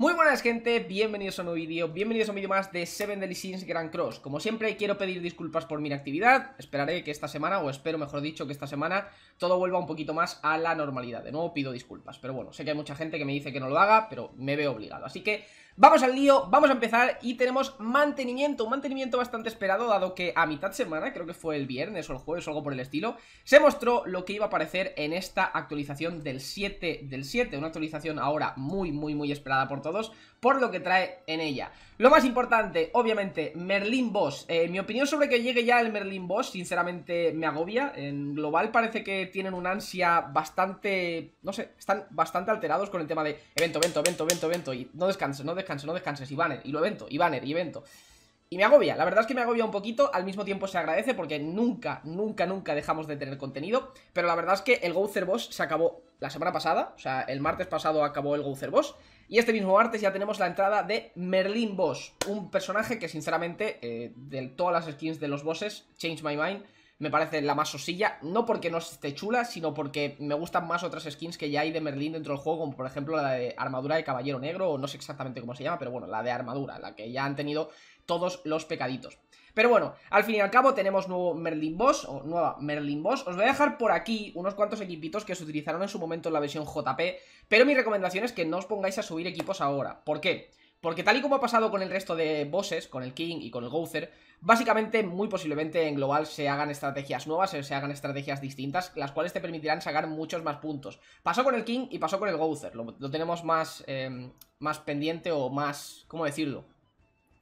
Muy buenas gente, bienvenidos a un nuevo vídeo, bienvenidos a un vídeo más de Seven Deadly Grand Cross Como siempre quiero pedir disculpas por mi inactividad, esperaré que esta semana, o espero mejor dicho que esta semana Todo vuelva un poquito más a la normalidad, de nuevo pido disculpas Pero bueno, sé que hay mucha gente que me dice que no lo haga, pero me veo obligado Así que Vamos al lío, vamos a empezar y tenemos mantenimiento, un mantenimiento bastante esperado dado que a mitad de semana, creo que fue el viernes o el jueves o algo por el estilo, se mostró lo que iba a aparecer en esta actualización del 7 del 7, una actualización ahora muy muy muy esperada por todos por lo que trae en ella. Lo más importante, obviamente, Merlin Boss. Eh, mi opinión sobre que llegue ya el Merlin Boss, sinceramente, me agobia. En global parece que tienen una ansia bastante... No sé, están bastante alterados con el tema de evento, evento, evento, evento, evento. Y no descanses, no descanses, no descanses. Y banner, y lo evento, y banner, y evento. Y me agobia, la verdad es que me agobia un poquito, al mismo tiempo se agradece porque nunca, nunca, nunca dejamos de tener contenido, pero la verdad es que el Gouzer Boss se acabó la semana pasada, o sea, el martes pasado acabó el Gouzer Boss, y este mismo martes ya tenemos la entrada de Merlin Boss, un personaje que sinceramente, eh, de todas las skins de los bosses, Change My Mind, me parece la más sosilla, no porque no esté chula, sino porque me gustan más otras skins que ya hay de Merlin dentro del juego, como por ejemplo la de armadura de caballero negro, o no sé exactamente cómo se llama, pero bueno, la de armadura, la que ya han tenido todos los pecaditos. Pero bueno, al fin y al cabo tenemos nuevo Merlin Boss, o nueva Merlin Boss. Os voy a dejar por aquí unos cuantos equipitos que se utilizaron en su momento en la versión JP, pero mi recomendación es que no os pongáis a subir equipos ahora. ¿Por qué? Porque tal y como ha pasado con el resto de bosses, con el King y con el Gouther, básicamente, muy posiblemente en global se hagan estrategias nuevas, se hagan estrategias distintas, las cuales te permitirán sacar muchos más puntos. Pasó con el King y pasó con el Gouther, lo, tenemos más, eh, más pendiente o más, ¿cómo decirlo?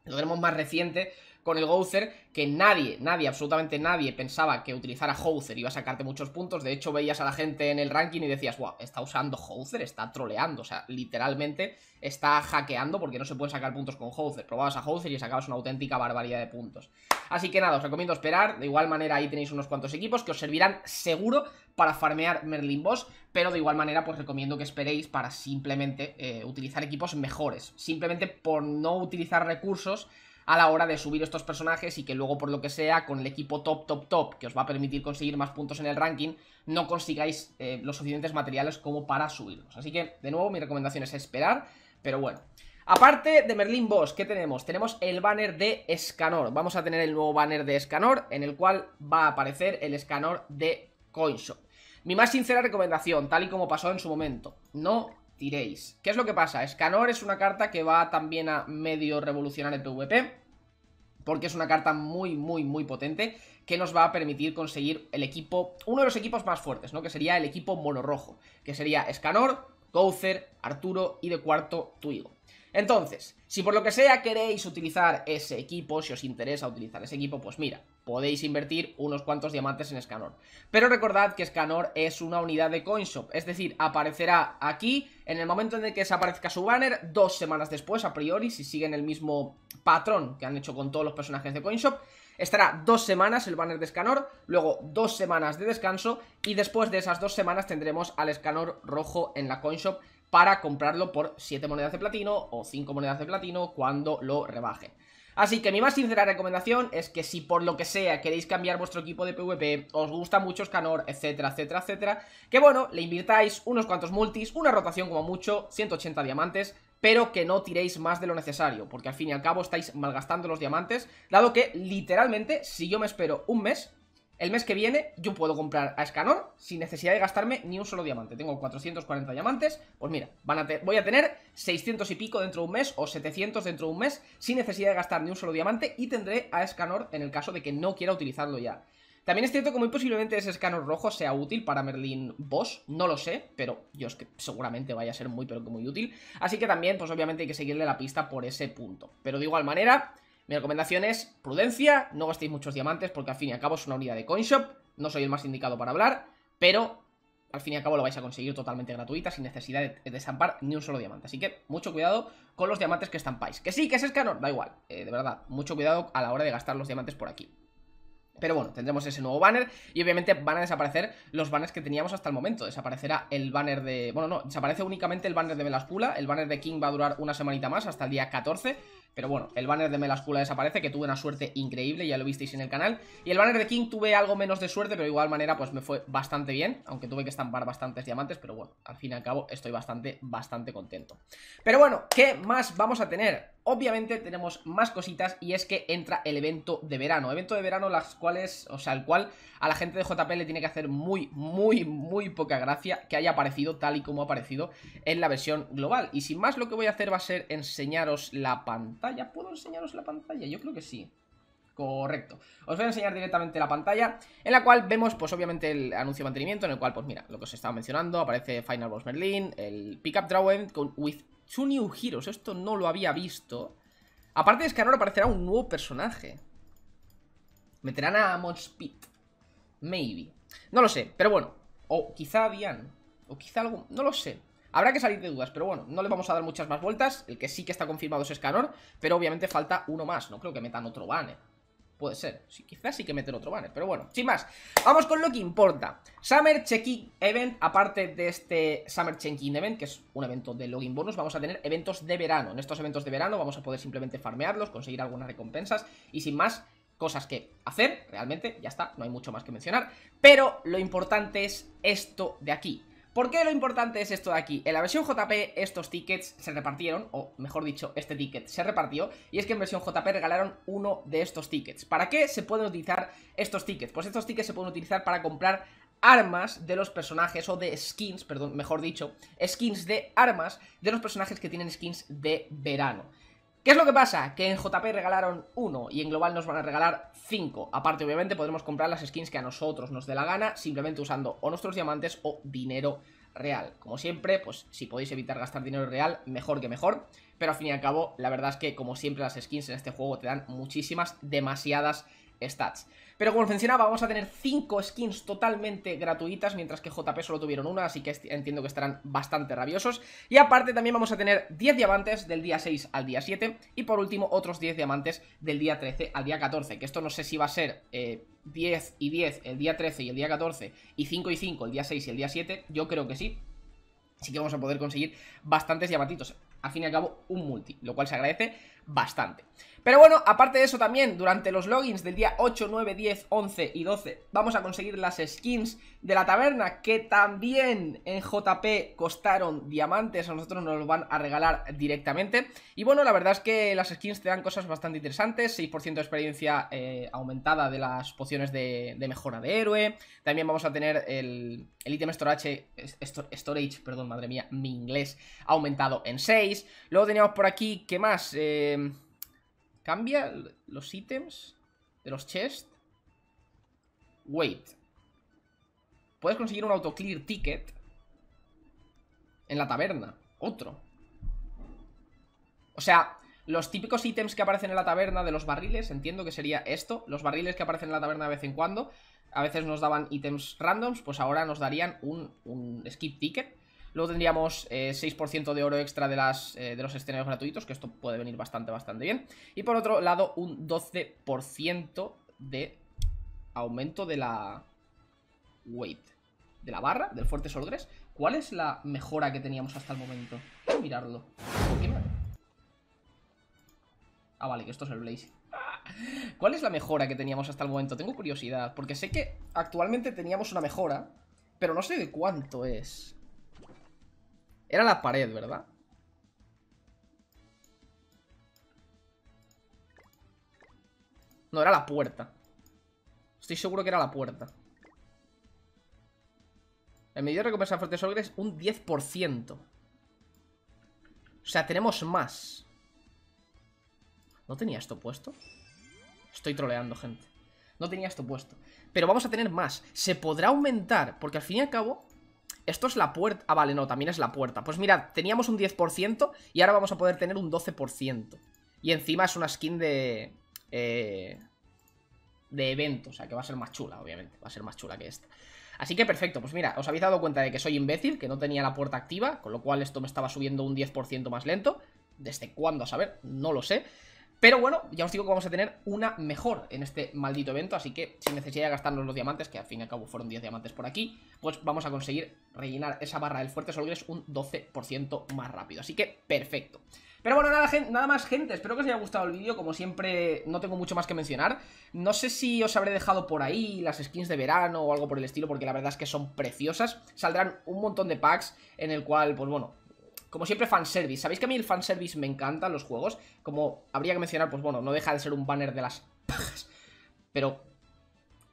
Lo tenemos más reciente, con el Gouzer, que nadie, nadie, absolutamente nadie pensaba que utilizar a iba a sacarte muchos puntos. De hecho, veías a la gente en el ranking y decías, wow, está usando Gouzer, está troleando, o sea, literalmente está hackeando porque no se pueden sacar puntos con Houser. Probabas a Houser y sacabas una auténtica barbaridad de puntos. Así que nada, os recomiendo esperar. De igual manera ahí tenéis unos cuantos equipos que os servirán seguro para farmear Merlin Boss, pero de igual manera pues recomiendo que esperéis para simplemente eh, utilizar equipos mejores. Simplemente por no utilizar recursos a la hora de subir estos personajes y que luego por lo que sea con el equipo top, top, top, que os va a permitir conseguir más puntos en el ranking, no consigáis eh, los suficientes materiales como para subirlos. Así que, de nuevo, mi recomendación es esperar, pero bueno. Aparte de Merlin Boss, ¿qué tenemos? Tenemos el banner de Scanor. Vamos a tener el nuevo banner de Scanor, en el cual va a aparecer el Scanor de CoinShop. Mi más sincera recomendación, tal y como pasó en su momento, no tiréis. ¿Qué es lo que pasa? Escanor es una carta que va también a medio revolucionar el PvP, porque es una carta muy, muy, muy potente que nos va a permitir conseguir el equipo, uno de los equipos más fuertes, ¿no? Que sería el equipo monorrojo, que sería Escanor, Gouzer, Arturo y de cuarto Tuigo. Entonces, si por lo que sea queréis utilizar ese equipo, si os interesa utilizar ese equipo, pues mira, podéis invertir unos cuantos diamantes en Scanor. Pero recordad que Scanor es una unidad de CoinShop, es decir, aparecerá aquí en el momento en el que desaparezca su banner, dos semanas después, a priori, si siguen el mismo patrón que han hecho con todos los personajes de CoinShop, Estará dos semanas el banner de Scanor, luego dos semanas de descanso y después de esas dos semanas tendremos al Scanor rojo en la CoinShop para comprarlo por 7 monedas de platino o 5 monedas de platino cuando lo rebaje. Así que mi más sincera recomendación es que si por lo que sea queréis cambiar vuestro equipo de PvP, os gusta mucho Scanor, etcétera, etcétera, etcétera, que bueno, le invirtáis unos cuantos multis, una rotación como mucho, 180 diamantes, pero que no tiréis más de lo necesario, porque al fin y al cabo estáis malgastando los diamantes, dado que literalmente, si yo me espero un mes, el mes que viene yo puedo comprar a Escanor sin necesidad de gastarme ni un solo diamante. Tengo 440 diamantes, pues mira, van a voy a tener 600 y pico dentro de un mes o 700 dentro de un mes sin necesidad de gastar ni un solo diamante y tendré a Escanor en el caso de que no quiera utilizarlo ya. También es cierto que muy posiblemente ese Escanor rojo sea útil para Merlin Boss, no lo sé, pero yo es que seguramente vaya a ser muy pero que muy útil. Así que también, pues obviamente hay que seguirle la pista por ese punto. Pero de igual manera... Mi recomendación es prudencia, no gastéis muchos diamantes porque al fin y al cabo es una unidad de Coin Shop. no soy el más indicado para hablar, pero al fin y al cabo lo vais a conseguir totalmente gratuita sin necesidad de, desampar estampar ni un solo diamante. Así que mucho cuidado con los diamantes que estampáis. Que sí, que es escano, da igual, eh, de verdad, mucho cuidado a la hora de gastar los diamantes por aquí. Pero bueno, tendremos ese nuevo banner y obviamente van a desaparecer los banners que teníamos hasta el momento. Desaparecerá el banner de... Bueno, no, desaparece únicamente el banner de Velaspula. El banner de King va a durar una semanita más hasta el día 14. Pero bueno, el banner de Melascula desaparece, que tuve una suerte increíble, ya lo visteis en el canal. Y el banner de King tuve algo menos de suerte, pero de igual manera pues me fue bastante bien, aunque tuve que estampar bastantes diamantes, pero bueno, al fin y al cabo estoy bastante, bastante contento. Pero bueno, ¿qué más vamos a tener? Obviamente tenemos más cositas y es que entra el evento de verano. Evento de verano las cuales, o sea, el cual a la gente de JP le tiene que hacer muy, muy, muy poca gracia que haya aparecido tal y como ha aparecido en la versión global. Y sin más lo que voy a hacer va a ser enseñaros la pantalla ya ¿Puedo enseñaros la pantalla? Yo creo que sí. Correcto. Os voy a enseñar directamente la pantalla, en la cual vemos, pues obviamente, el anuncio de mantenimiento, en el cual, pues mira, lo que os estaba mencionando, aparece Final Boss Merlin, el Pickup Drawing con With Two New Heroes. Esto no lo había visto. Aparte es que ahora aparecerá un nuevo personaje. Meterán a Moshpit. Maybe. No lo sé, pero bueno. O quizá Dian. O quizá algo... No lo sé. Habrá que salir de dudas, pero bueno, no le vamos a dar muchas más vueltas. El que sí que está confirmado es Scanor, pero obviamente falta uno más. No creo que metan otro banner. Puede ser, quizás sí que meten otro banner, pero bueno, sin más, vamos con lo que importa Summer check Event, aparte de este Summer check Event, que es un evento de login bonus Vamos a tener eventos de verano, en estos eventos de verano vamos a poder simplemente farmearlos, conseguir algunas recompensas Y sin más, cosas que hacer, realmente, ya está, no hay mucho más que mencionar Pero lo importante es esto de aquí ¿Por qué lo importante es esto de aquí? En la versión JP estos tickets se repartieron, o mejor dicho, este ticket se repartió, y es que en versión JP regalaron uno de estos tickets. ¿Para qué se pueden utilizar estos tickets? Pues estos tickets se pueden utilizar para comprar armas de los personajes, o de skins, perdón, mejor dicho, skins de armas de los personajes que tienen skins de verano. ¿Qué es lo que pasa? Que en JP regalaron uno y en global nos van a regalar cinco. Aparte, obviamente, podremos comprar las skins que a nosotros nos dé la gana, simplemente usando o nuestros diamantes o dinero real. Como siempre, pues si podéis evitar gastar dinero real, mejor que mejor. Pero al fin y al cabo, la verdad es que como siempre las skins en este juego te dan muchísimas, demasiadas stats. Pero como os mencionaba, vamos a tener 5 skins totalmente gratuitas, mientras que JP solo tuvieron una, así que entiendo que estarán bastante rabiosos. Y aparte también vamos a tener 10 diamantes del día 6 al día 7 y por último otros 10 diamantes del día 13 al día 14, que esto no sé si va a ser... 10 eh, y 10 el día 13 y el día 14 y 5 y 5 el día 6 y el día 7, yo creo que sí, Así que vamos a poder conseguir bastantes diamantitos. Al fin y al cabo, un multi, lo cual se agradece bastante. Pero bueno, aparte de eso también, durante los logins del día 8, 9, 10, 11 y 12 vamos a conseguir las skins de la taberna que también en JP costaron diamantes, a nosotros nos los van a regalar directamente. Y bueno, la verdad es que las skins te dan cosas bastante interesantes, 6% de experiencia eh, aumentada de las pociones de, mejora de héroe, también vamos a tener el, el ítem storage, storage, perdón, madre mía, mi inglés, aumentado en 6. Luego teníamos por aquí, ¿qué más? Eh ¿Cambia los ítems de los chests? Wait. Puedes conseguir un autoclear ticket en la taberna. Otro. O sea, los típicos ítems que aparecen en la taberna de los barriles, entiendo que sería esto. Los barriles que aparecen en la taberna de vez en cuando. A veces nos daban ítems randoms, pues ahora nos darían un, un skip ticket Luego tendríamos 6% eh, de oro extra de, las, eh, de los escenarios gratuitos, que esto puede venir bastante, bastante bien. Y por otro lado, un 12% de aumento de la... weight De la barra, del fuerte Solgres. ¿Cuál es la mejora que teníamos hasta el momento? a mirarlo. Ah, vale, que esto es el Blaze. ¿Cuál es la mejora que teníamos hasta el momento? Tengo curiosidad, porque sé que actualmente teníamos una mejora, pero no sé de cuánto es. Era la pared, ¿verdad? No, era la puerta. Estoy seguro que era la puerta. El medio de recompensa sobre es un 10%. O sea, tenemos más. ¿No tenía esto puesto? Estoy troleando, gente. No tenía esto puesto. Pero vamos a tener más. Se podrá aumentar, porque al fin y al cabo esto es la puerta... Ah, vale, no, también es la puerta. Pues mirad, teníamos un 10% y ahora vamos a poder tener un 12%. Y encima es una skin de... Eh, de evento, o sea que va a ser más chula, obviamente. Va a ser más chula que esta. Así que perfecto, pues mira, os habéis dado cuenta de que soy imbécil, que no tenía la puerta activa, con lo cual esto me estaba subiendo un 10% más lento. ¿Desde cuándo? A saber, no lo sé. Pero bueno, ya os digo que vamos a tener una mejor en este maldito evento, así que sin necesidad de gastarnos los diamantes, que al fin y al cabo fueron 10 diamantes por aquí, pues vamos a conseguir rellenar esa barra del fuerte solo un 12% más rápido, así que perfecto. Pero bueno, nada, nada más gente, espero que os haya gustado el vídeo, como siempre no tengo mucho más que mencionar, no sé si os habré dejado por ahí las skins de verano o algo por el estilo, porque la verdad es que son preciosas, saldrán un montón de packs en el cual, pues bueno, como siempre, fanservice. Sabéis que a mí el fanservice me en los juegos. Como habría que mencionar, pues bueno, no deja de ser un banner de las Pero,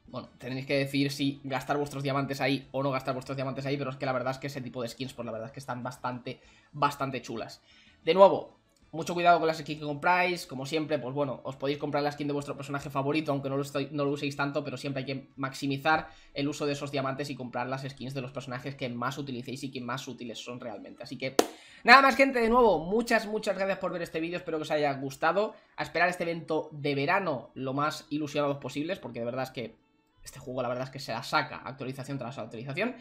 bueno, tenéis que decir si gastar vuestros diamantes ahí o no gastar vuestros diamantes ahí. Pero es que la verdad es que ese tipo de skins, pues la verdad es que están bastante, bastante chulas. De nuevo, mucho cuidado con las skins que compráis, como siempre, pues bueno, os podéis comprar la skin de vuestro personaje favorito, aunque no lo, no lo uséis tanto, pero siempre hay que maximizar el uso de esos diamantes y comprar las skins de los personajes que más utilicéis y que más útiles son realmente. Así que, nada más gente, de nuevo, muchas, muchas gracias por ver este vídeo, espero que os haya gustado. A esperar este evento de verano lo más ilusionados posibles, porque de verdad es que este juego la verdad es que se la saca actualización tras actualización.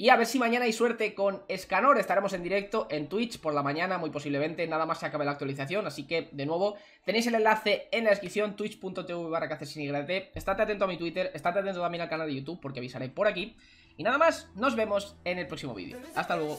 Y a ver si mañana hay suerte con Escanor. Estaremos en directo en Twitch por la mañana, muy posiblemente, nada más se acabe la actualización. Así que, de nuevo, tenéis el enlace en la descripción, twitch.tv barra Estate atento a mi Twitter, estate atento también al canal de YouTube porque avisaré por aquí. Y nada más, nos vemos en el próximo vídeo. Hasta luego.